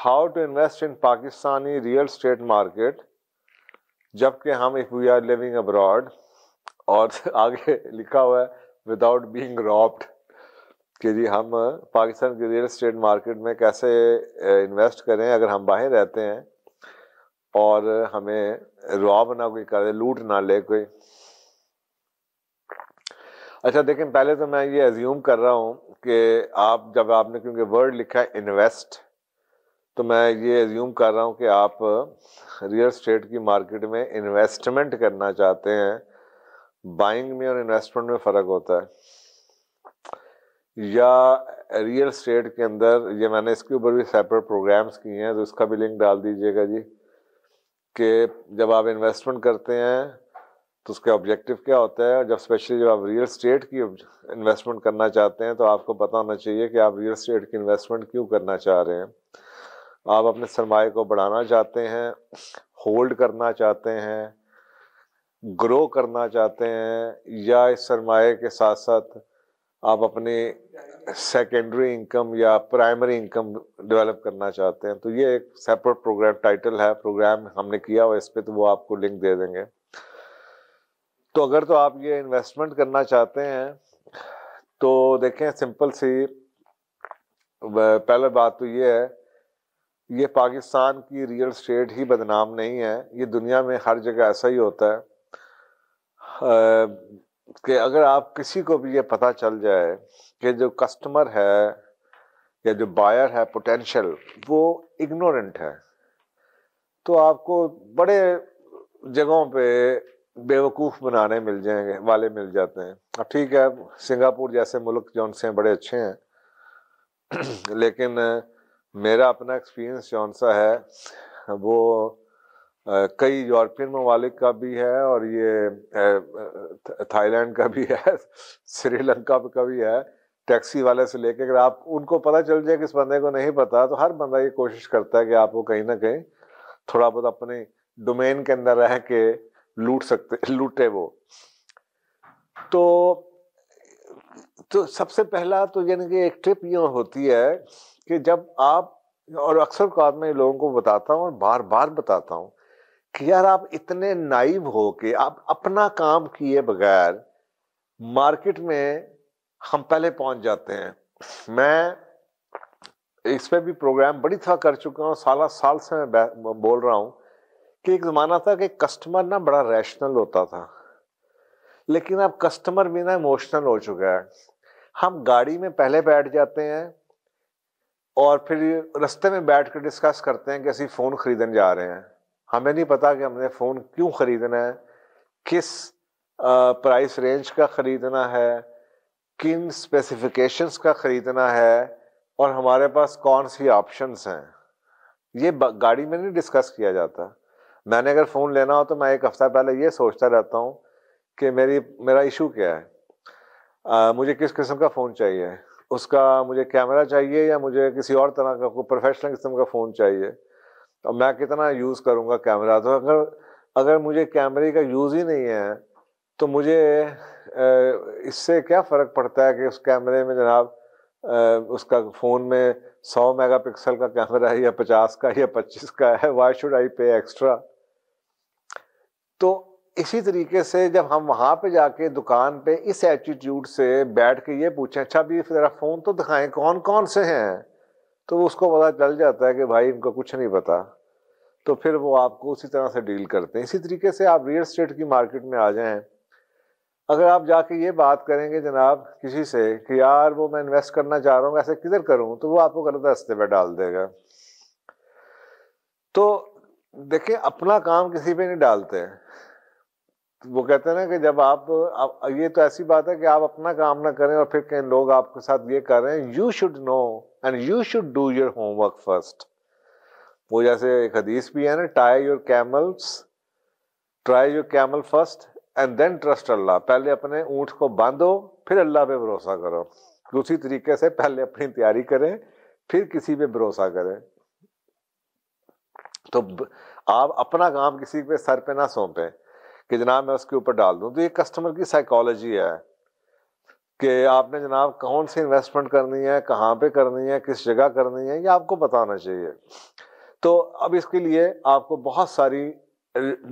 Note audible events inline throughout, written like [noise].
how to invest in Pakistani real estate market जबकि हम if we are living abroad और [laughs] आगे लिखा हुआ है विदाउट बीइंग रॉब्ड कि जी हम पाकिस्तान uh, के रियल स्टेट मार्केट में कैसे इन्वेस्ट uh, करें अगर हम बाहर रहते हैं और हमें रॉब ना कोई करे लूट ना ले कोई अच्छा देखें पहले तो मैं ये एज्यूम कर रहा हूँ कि आप जब आपने क्योंकि वर्ड लिखा है इन्वेस्ट तो मैं ये एज्यूम कर रहा हूँ कि आप रियल स्टेट की मार्केट में इन्वेस्टमेंट करना चाहते हैं बाइंग में और इन्वेस्टमेंट में फ़र्क होता है या रियल स्टेट के अंदर ये मैंने इसके ऊपर भी सेपरेट प्रोग्राम्स किए हैं तो इसका भी लिंक डाल दीजिएगा जी कि जब आप इन्वेस्टमेंट करते हैं तो उसके ऑब्जेक्टिव क्या होता है और जब स्पेशली जब आप रियल स्टेट की इन्वेस्टमेंट करना चाहते हैं तो आपको पता होना चाहिए कि आप रियल स्टेट की इन्वेस्टमेंट क्यों करना चाह रहे हैं आप अपने सरमाए को बढ़ाना चाहते हैं होल्ड करना चाहते हैं ग्रो करना चाहते हैं या इस सरमाए के साथ साथ आप अपनी सेकेंडरी इनकम या प्राइमरी इनकम डेवलप करना चाहते हैं तो ये एक सेपरेट प्रोग्राम टाइटल है प्रोग्राम हमने किया हुआ इस पर तो वो आपको लिंक दे देंगे तो अगर तो आप ये इन्वेस्टमेंट करना चाहते हैं तो देखें सिंपल सी पहले बात तो ये है ये पाकिस्तान की रियल स्टेट ही बदनाम नहीं है ये दुनिया में हर जगह ऐसा ही होता है कि अगर आप किसी को भी ये पता चल जाए कि जो कस्टमर है या जो बायर है पोटेंशियल वो इग्नोरेंट है तो आपको बड़े जगहों पे बेवकूफ़ बनाने मिल जाएंगे वाले मिल जाते हैं अब ठीक है सिंगापुर जैसे मुल्क जो उनसे बड़े अच्छे हैं [clears throat] लेकिन मेरा अपना एक्सपीरियंस जौन सा है वो कई यूरोपियन ममालिक का भी है और ये थाईलैंड का भी है श्रीलंका का भी है टैक्सी वाले से लेके अगर आप उनको पता चल जाए कि इस बंदे को नहीं पता तो हर बंदा ये कोशिश करता है कि आप वो कहीं ना कहीं थोड़ा बहुत अपने डोमेन के अंदर रह के लूट सकते लूटे वो तो तो सबसे पहला तो यानी कि एक ट्रिप ये होती है कि जब आप और अक्सर कार तो में लोगों को बताता हूँ और बार बार बताता हूँ कि यार आप इतने नाइब हो कि आप अपना काम किए बगैर मार्केट में हम पहले पहुंच जाते हैं मैं इस पर भी प्रोग्राम बड़ी था कर चुका हूँ साल साल से मैं बोल रहा हूँ कि एक ज़माना था कि कस्टमर ना बड़ा रैशनल होता था लेकिन अब कस्टमर भी ना इमोशनल हो चुका है हम गाड़ी में पहले बैठ जाते हैं और फिर रास्ते में बैठ कर डिस्कस करते हैं कि असी फ़ोन ख़रीदने जा रहे हैं हमें नहीं पता कि हमने फ़ोन क्यों ख़रीदना है किस प्राइस रेंज का ख़रीदना है किन स्पेसिफिकेशंस का ख़रीदना है और हमारे पास कौन सी ऑप्शंस हैं ये गाड़ी में नहीं डिस्कस किया जाता मैंने अगर फ़ोन लेना हो तो मैं एक हफ़्ता पहले ये सोचता रहता हूँ कि मेरी मेरा इशू क्या है आ, मुझे किस किस्म का फ़ोन चाहिए उसका मुझे कैमरा चाहिए या मुझे किसी और तरह का कोई प्रोफेशनल किस्म का फ़ोन चाहिए तो मैं कितना यूज़ करूँगा कैमरा तो अगर अगर मुझे कैमरे का यूज़ ही नहीं है तो मुझे इससे क्या फ़र्क पड़ता है कि उस कैमरे में जनाब उसका फ़ोन में 100 मेगापिक्सल का कैमरा है या 50 का या 25 का है वाई शुड आई पे एक्स्ट्रा तो इसी तरीके से जब हम वहाँ पे जाके दुकान पे इस एटीट्यूड से बैठ के ये पूछें अच्छा भी ज़रा फ़ोन तो दिखाएं कौन कौन से हैं तो उसको पता चल जाता है कि भाई इनको कुछ नहीं पता तो फिर वो आपको उसी तरह से डील करते हैं इसी तरीके से आप रियल स्टेट की मार्केट में आ जाएं अगर आप जाके ये बात करेंगे जनाब किसी से कि यार वो मैं इन्वेस्ट करना चाह रहा हूँ ऐसे किधर करूँ तो वो आपको गलत रास्ते पर डाल देगा तो देखिए अपना काम किसी पे नहीं डालते वो कहते हैं ना कि जब आप, आप ये तो ऐसी बात है कि आप अपना काम ना करें और फिर कहीं लोग आपके साथ ये कर रहे हैं you should know and you should do your homework first वो जैसे एक हदीस भी है ना tie your camels try your camel first and then trust Allah पहले अपने ऊँट को बांधो फिर अल्लाह पे भरोसा करो उसी तरीके से पहले अपनी तैयारी करें फिर किसी पे भरोसा करें तो आप अपना काम किसी पे सर पे ना सौंपें कि जनाब मैं उसके ऊपर डाल दूँ तो ये कस्टमर की साइकोलॉजी है कि आपने जनाब कौन सी इन्वेस्टमेंट करनी है कहाँ पे करनी है किस जगह करनी है ये आपको बताना चाहिए तो अब इसके लिए आपको बहुत सारी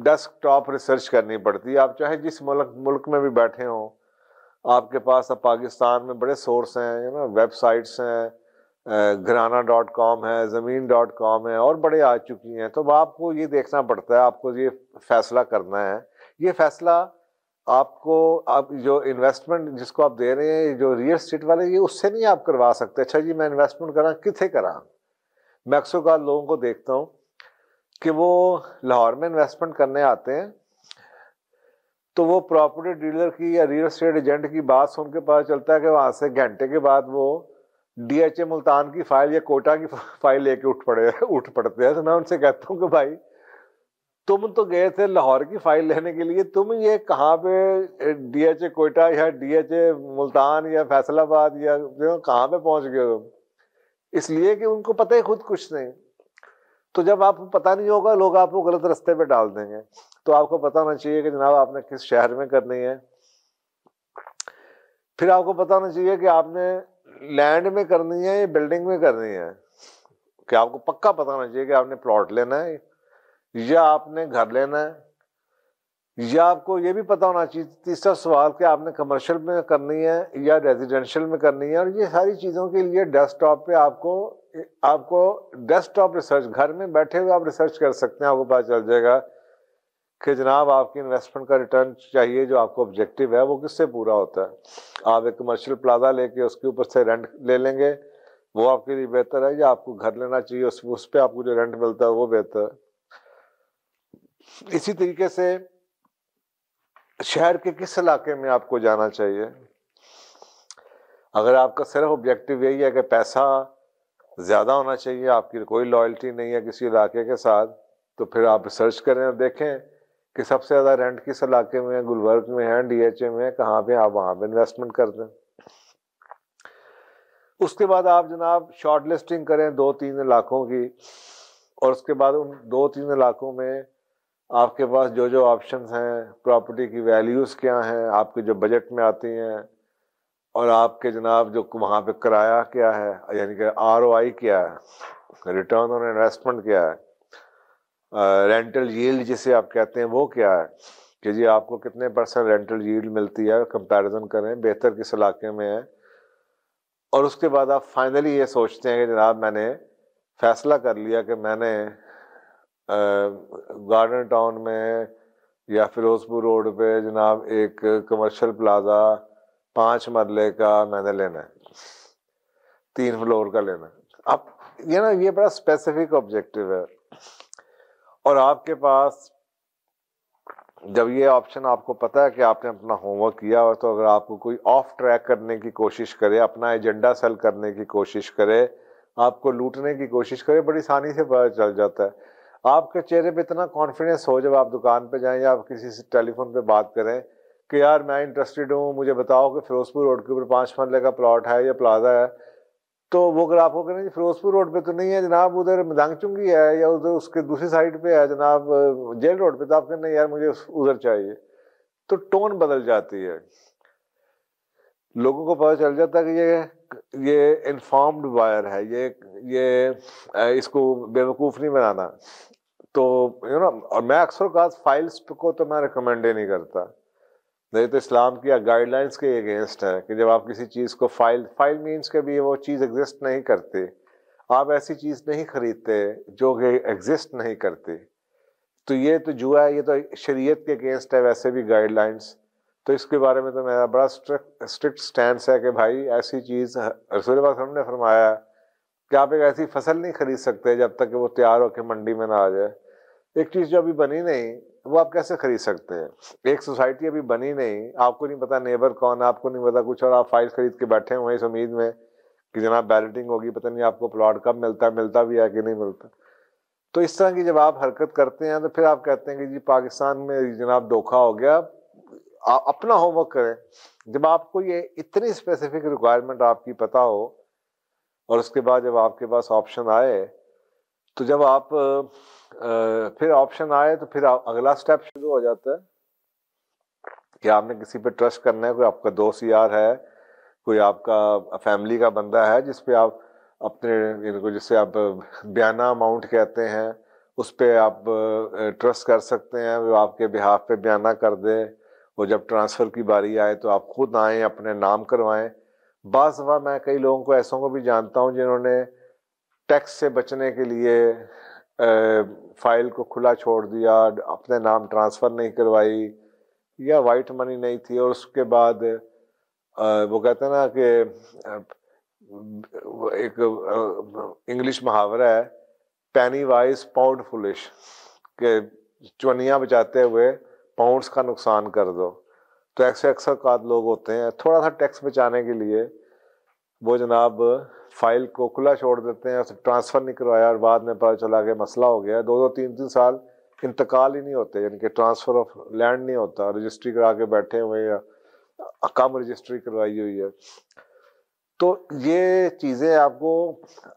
डेस्कटॉप रिसर्च करनी पड़ती है आप चाहे जिस मुल्क मुल्क में भी बैठे हों आपके पास अब पाकिस्तान में बड़े सोर्स हैं ना वेबसाइट्स हैं घराना डॉट कॉम है ज़मीन डॉट कॉम है और बड़े आ चुकी हैं तो आपको ये देखना पड़ता है आपको ये फैसला करना है ये फैसला आपको आप जो इन्वेस्टमेंट जिसको आप दे रहे हैं जो रियल स्टेट वाले ये उससे नहीं आप करवा सकते अच्छा जी मैं इन्वेस्टमेंट करा कितने करा मैं अक्सर का लोगों को देखता हूँ कि वो लाहौर में इन्वेस्टमेंट करने आते हैं तो वो प्रॉपर्टी डीलर की या रियल स्टेट एजेंट की बात सुन के पता चलता है कि वहाँ से घंटे के बाद वो डी एच ए मुल्तान की फ़ाइल या कोटा की फ़ाइल लेके उठ पड़े उठ पड़ते हैं तो मैं उनसे कहता हूँ कि भाई तुम तो गए थे लाहौर की फाइल लेने के लिए तुम ये कहाँ पे डीएचए कोयटा या डीएचए मुल्तान या फैसलाबाद या कहाँ पे पहुंच गए तुम इसलिए कि उनको पता ही खुद कुछ नहीं तो जब आपको पता नहीं होगा लोग आपको गलत रास्ते पे डाल देंगे तो आपको पता होना चाहिए कि जनाब आपने किस शहर में करनी है फिर आपको पता होना चाहिए कि आपने लैंड में करनी है या बिल्डिंग में करनी है कि आपको पक्का पता होना चाहिए कि आपने प्लॉट लेना है या आपने घर लेना है या आपको ये भी पता होना चाहिए तीसरा सवाल कि आपने कमर्शियल में करनी है या रेजिडेंशियल में करनी है और ये सारी चीज़ों के लिए डेस्कटॉप पे आपको आपको डेस्कटॉप रिसर्च घर में बैठे हुए आप रिसर्च कर सकते हैं आपको पता चल जाएगा कि जनाब आपकी इन्वेस्टमेंट का रिटर्न चाहिए जो आपको ऑब्जेक्टिव है वो किससे पूरा होता है आप एक कमर्शियल प्लाजा लेके उसके ऊपर से रेंट ले लेंगे वो आपके लिए बेहतर है या आपको घर लेना चाहिए उस उस पर आपको जो रेंट मिलता है वो बेहतर है इसी तरीके से शहर के किस इलाके में आपको जाना चाहिए अगर आपका सिर्फ ऑब्जेक्टिव यही है कि पैसा ज़्यादा होना चाहिए आपकी कोई लॉयल्टी नहीं है किसी इलाके के साथ तो फिर आप रिसर्च करें और देखें कि सबसे ज़्यादा रेंट किस इलाके में है गुलबर्ग में है डी एच ए में है कहाँ पर आप वहाँ पर इन्वेस्टमेंट कर दें उसके बाद आप जनाब शॉर्ट लिस्टिंग करें दो तीन इलाकों की और उसके बाद उन दो तीन इलाकों में आपके पास जो जो ऑप्शंस हैं प्रॉपर्टी की वैल्यूज़ क्या हैं आपके जो बजट में आती हैं और आपके जनाब जो वहाँ पे किराया क्या है यानी कि आर क्या है रिटर्न ऑन इन्वेस्टमेंट क्या है रेंटल यील्ड जिसे आप कहते हैं वो क्या है कि जी आपको कितने परसेंट रेंटल यील्ड मिलती है कंपैरिजन करें बेहतर किस इलाके में है और उसके बाद आप फाइनली ये सोचते हैं कि जनाब मैंने फैसला कर लिया कि मैंने गार्डन टाउन में या फिरोजपुर रोड पे जनाब एक कमर्शियल प्लाजा पांच मरले का मैंने लेना है तीन फ्लोर का लेना है आप ये ना ये बड़ा स्पेसिफिक ऑब्जेक्टिव है और आपके पास जब ये ऑप्शन आपको पता है कि आपने अपना होमवर्क किया और तो अगर आपको कोई ऑफ ट्रैक करने की कोशिश करे अपना एजेंडा सेल करने की कोशिश करे आपको लूटने की कोशिश करे बड़ी आसानी से पता चल जाता है आपके चेहरे पे इतना कॉन्फिडेंस हो जब आप दुकान पे जाएं या आप किसी से टेलीफोन पे बात करें कि यार मैं इंटरेस्टेड हूँ मुझे बताओ कि फ़िरोज़पुर रोड के ऊपर पाँच मरले का प्लॉट है या प्लाजा है तो वो अगर आपको रहे हैं फ़िरोज़पुर रोड पे तो नहीं है जनाब उधर चुंगी है या उधर उसके दूसरी साइड पे है जनाब जेल रोड पे तो आप कह रहे यार मुझे उधर चाहिए तो टोन बदल जाती है लोगों को पता चल जाता है कि ये ये इन्फॉर्म्ड वायर है ये ये इसको बेवकूफ़ नहीं बनाना तो यू नो और मैं अक्सर का फाइल्स को तो मैं रिकमेंड ही नहीं करता नहीं तो इस्लाम की गाइडलाइंस के अगेंस्ट है कि जब आप किसी चीज़ को फाइल फाइल मीन्स के भी वो चीज़ एग्जिस्ट नहीं करती आप ऐसी चीज़ नहीं ख़रीदते जो कि एग्जिस्ट नहीं करती तो ये तो जुआ है ये तो शरीयत के अगेंस्ट है वैसे भी गाइडलाइंस तो इसके बारे में तो मेरा बड़ा स्ट्रिक्ट स्टैंड है कि भाई ऐसी चीज़ रसूल वसलम ने फरमाया कि आप एक ऐसी फसल नहीं खरीद सकते जब तक कि वो तैयार होकर मंडी में ना आ जाए एक चीज़ जो अभी बनी नहीं वो आप कैसे खरीद सकते हैं एक सोसाइटी अभी बनी नहीं आपको नहीं पता नेबर कौन है आपको नहीं पता कुछ और आप फाइल खरीद के बैठे हुए इस उम्मीद में कि जनाब बैलेटिंग होगी पता नहीं आपको प्लॉट कब मिलता है मिलता भी है कि नहीं मिलता तो इस तरह की जब आप हरकत करते हैं तो फिर आप कहते हैं कि जी पाकिस्तान में जनाब धोखा हो गया आप अपना होमवर्क करें जब आपको ये इतनी स्पेसिफिक रिक्वायरमेंट आपकी पता हो और उसके बाद जब आपके पास ऑप्शन आए तो जब आप आ, फिर ऑप्शन आए तो फिर अगला स्टेप शुरू हो जाता है कि आपने किसी पे ट्रस्ट करना है कोई आपका दोस्त यार है कोई आपका फैमिली का बंदा है जिसपे आप अपने इनको जिसे आप बयाना अमाउंट कहते हैं उस पर आप ट्रस्ट कर सकते हैं वो आपके बिहाफ पे बयाना कर दे वो जब ट्रांसफ़र की बारी आए तो आप खुद आएँ अपने नाम करवाएँ बाज़ दफ़ा मैं कई लोगों को ऐसों को भी जानता हूँ जिन्होंने टैक्स से बचने के लिए फ़ाइल को खुला छोड़ दिया अपने नाम ट्रांसफ़र नहीं करवाई या वाइट मनी नहीं थी और उसके बाद आ, वो कहते हैं ना कि एक इंग्लिश मुहावरा है पैनी वाइज पाउंड फुलिश के चुनिया बचाते हुए पाउंड्स का नुकसान कर दो तो ऐसे अक्सर काद लोग होते हैं थोड़ा सा टैक्स बचाने के लिए वो जनाब फाइल को खुला छोड़ देते हैं ट्रांसफ़र नहीं करवाया और बाद में पता चला कि मसला हो गया दो दो तीन तीन साल इंतकाल ही नहीं होते यानी कि ट्रांसफ़र ऑफ लैंड नहीं होता रजिस्ट्री करा के बैठे हुए या कम रजिस्ट्री करवाई हुई है तो ये चीज़ें आपको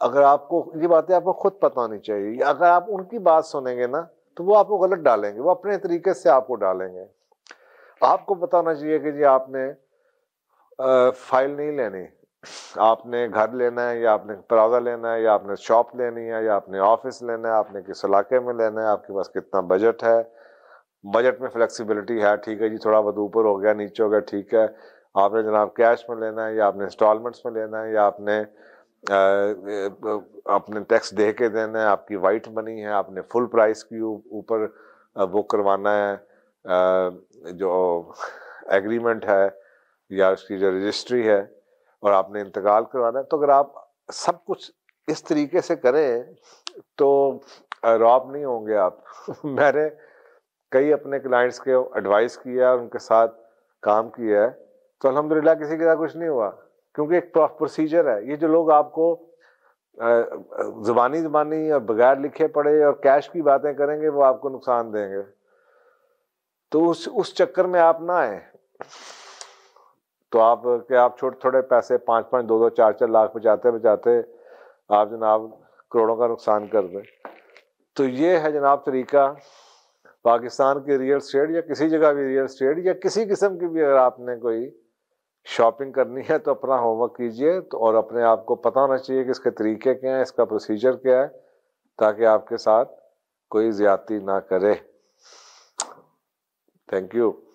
अगर आपको ये बातें आपको खुद पता होनी चाहिए अगर आप उनकी बात सुनेंगे ना तो वो आपको गलत डालेंगे वो अपने तरीके से आपको डालेंगे आपको बताना चाहिए कि जी आपने आ, फाइल नहीं लेनी आपने घर लेना है या आपने प्लाजा लेना है या आपने शॉप लेनी है या आपने ऑफिस लेना है आपने किस इलाके में लेना है आपके पास कितना बजट है बजट में फ्लेक्सिबिलिटी है ठीक है जी थोड़ा बहुत ऊपर हो गया नीचे हो गया ठीक है आपने जनाब कैश में लेना है या आपने इंस्टॉलमेंट्स में लेना है या आपने आपने टैक्स दे के देना है आपकी वाइट मनी है आपने फुल प्राइस की ऊपर वो करवाना है जो एग्रीमेंट है या उसकी जो रजिस्ट्री है और आपने इंतकाल करवाना है तो अगर आप सब कुछ इस तरीके से करें तो रॉब नहीं होंगे आप [laughs] मैंने कई अपने क्लाइंट्स के एडवाइस किया उनके साथ काम किया है तो अलहमदिल्ला किसी के साथ कुछ नहीं हुआ क्योंकि एक प्रोसीजर है ये जो लोग आपको जबानी जबानी और बगैर लिखे पढ़े और कैश की बातें करेंगे वो आपको नुकसान देंगे तो उस उस चक्कर में आप ना आए तो आप के आप छोटे थोड़े पैसे पाँच पाँच दो दो चार चार लाख बचाते बचाते आप जनाब करोड़ों का नुकसान कर दें तो ये है जनाब तरीका पाकिस्तान की रियल स्टेट या किसी जगह भी रियल स्टेट या किसी किस्म की भी अगर आपने कोई शॉपिंग करनी है तो अपना होमवर्क कीजिए तो और अपने आप को पता होना चाहिए कि इसके तरीके क्या हैं इसका प्रोसीजर क्या है ताकि आपके साथ कोई ज़्यादती ना करे थैंक यू